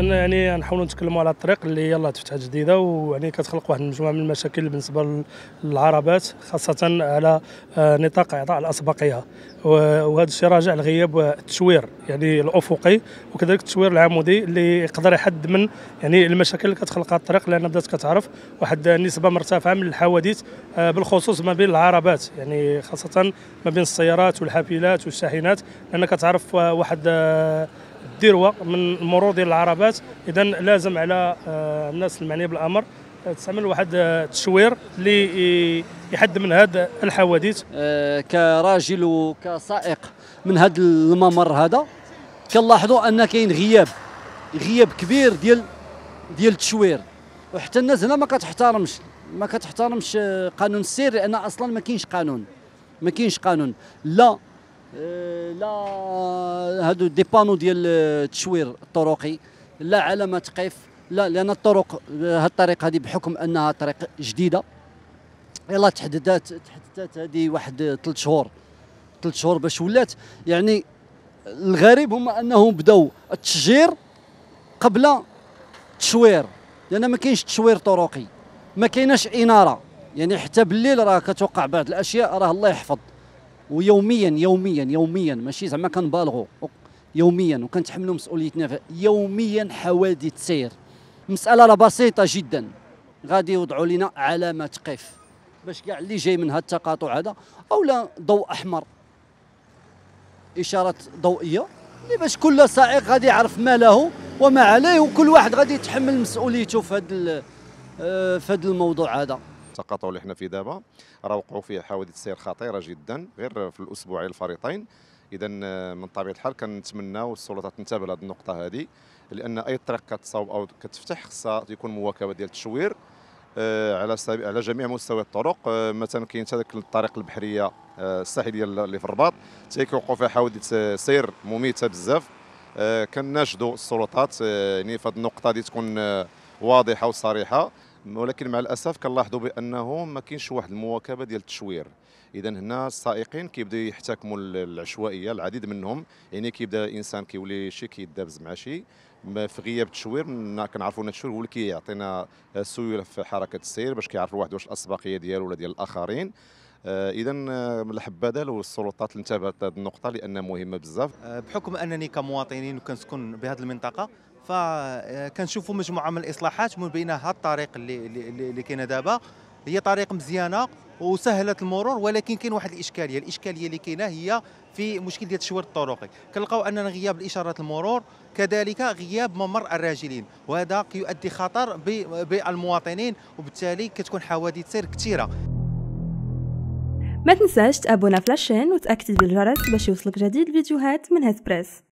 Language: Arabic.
انا يعني نحاولوا نتكلموا على الطريق اللي يلا تفتحت جديده ويعني كتخلق واحد المجموعه من المشاكل بالنسبه للعربات خاصه على آه، نطاق اعطاء الاسبقيه وهذا الشيء راجع لغياب التشوير يعني الافقي وكذلك التشوير العمودي اللي يقدر يحد من يعني المشاكل اللي كتخلقها الطريق لان بدات كتعرف واحد النسبه مرتفعه من الحوادث آه، بالخصوص ما بين العربات يعني خاصه ما بين السيارات والحافلات والشاحنات لان كتعرف واحد آه، الذروه من المرور ديال العربات اذا لازم على آه، الناس المعنيه بالامر آه، تستعمل واحد التشوير آه، اللي يحد من هذه الحوادث أه كراجل وكسائق من هذا الممر هذا كنلاحظوا ان كاين غياب غياب كبير ديال ديال التشوير وحتى الناس هنا ما كتحترمش ما كتحترمش قانون السير لان اصلا ما كاينش قانون ما كاينش قانون لا لا هادو دي بانو ديال التشوير الطرقي لا علامه تقيف لا لان الطرق هاد الطريق هذه بحكم انها طريق جديده يلا تحددات تحددات هذه واحد ثلاث شهور ثلاث شهور باش ولات يعني الغريب هما انهم بداو التشجير قبل التشوير لان ما كاينش تشوير طرقي ما كايناش اناره يعني حتى بالليل راه كتوقع بعض الاشياء راه الله يحفظ ويوميا يوميا يوميا ماشي زعما كنبالغوا يوميا وكنتحملوا مسؤوليتنا يوميا حوادث سير مساله راه بسيطه جدا غادي يوضعوا لنا علامه قف باش كاع اللي جاي من هذا التقاطع هذا اولا ضوء احمر اشاره ضوئيه اللي باش كل سائق غادي يعرف ما له وما عليه وكل واحد غادي يتحمل مسؤوليته في هذا آه، في هذا الموضوع هذا التقاطع اللي حنا فيه دابا راه وقعوا فيه حوادث سير خطيره جدا غير في الاسبوعين الفريطين اذا آه، من طبيعه الحال كنتمناو السلطات تنتبه لهذه النقطه هذه لان اي طريق كتصاوب او كتفتح خصها يكون مواكبه ديال التشوير آه، على على جميع مستوى الطرق آه، مثلا كاين حتى ديك الطريق البحريه الساحليه اللي في الرباط تيوقعوا فيها حوادث سير مميته بزاف كناشدوا السلطات يعني في هذه النقطه دي تكون واضحه وصريحه ولكن مع الاسف كنلاحظوا بانه ما كاينش واحد المواكبه ديال التشوير اذا هنا السائقين كيبداو يحتكموا العشوائيه العديد منهم يعني كيبدا الانسان كيولي شي كيدابز مع شي في غياب التشوير كنعرفوا ان التشوير هو اللي كيعطينا السيوله في حركه السير باش كيعرفوا واحد واش الاسبقيه ديالو ولا ديال الاخرين آه، اذا آه، الحبذا لو السلطات انتبهت لهذه النقطه لان مهمه بزاف آه، بحكم انني كمواطنين وكنسكن بهذه المنطقه فكنشوفوا مجموعه من الاصلاحات من بينها الطريق اللي اللي كاينه دابا هي طريق مزيانه وسهلت المرور ولكن كاين واحد الاشكاليه الاشكاليه اللي كاينه هي في مشكل ديال التشوير الطرقي كنلقاو اننا غياب الاشارات المرور كذلك غياب ممر الراجلين وهذا كيؤدي خطر بالمواطنين وبالتالي كتكون حوادث سير كثيره ما تنساش تابونا فلاشين وتاكد بالجرس باش يوصلك جديد الفيديوهات من هاد بريس